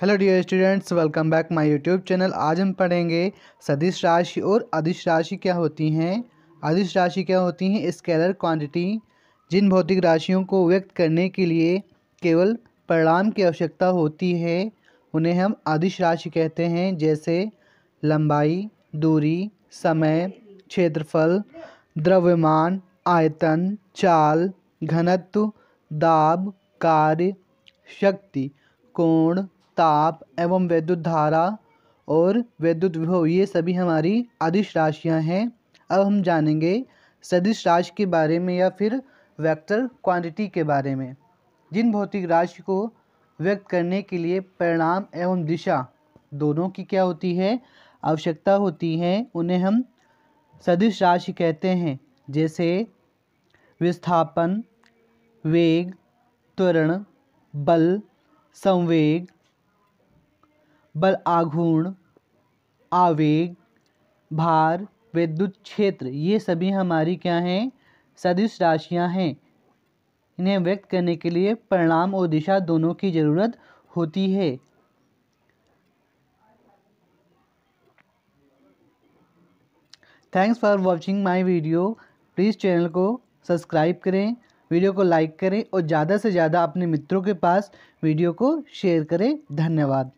hello dear students welcome back my YouTube channel आज हम पढ़ेंगे सदिश राशि और अधिश राशि क्या होती हैं अधिश राशि क्या होती हैं स्केलर क्वांटिटी जिन भौतिक राशियों को व्यक्त करने के लिए केवल परिणाम की आवश्यकता होती है उन्हें हम अधिश राशि कहते हैं जैसे लंबाई दूरी समय क्षेत्रफल द्रव्यमान आयतन चाल घनत्व दाब कार्य शक्ति कोण ताप एवं वैद्युत धारा और वैद्युत विभव ये सभी हमारी अदिश राशियाँ हैं अब हम जानेंगे सदिश राशि के बारे में या फिर वेक्टर क्वांटिटी के बारे में जिन भौतिक राशि को व्यक्त करने के लिए परिणाम एवं दिशा दोनों की क्या होती है आवश्यकता होती है उन्हें हम सदिश राशि कहते हैं जैसे विस्थापन वेग त्वरण बल संवेग बल आघूर्ण आवेग भार विद्युत क्षेत्र ये सभी हमारी क्या हैं सदिश राशियां हैं इन्हें व्यक्त करने के लिए परिणाम और दिशा दोनों की ज़रूरत होती है thanks for watching my video please channel को सब्सक्राइब करें वीडियो को लाइक करें और ज़्यादा से ज़्यादा अपने मित्रों के पास वीडियो को शेयर करें धन्यवाद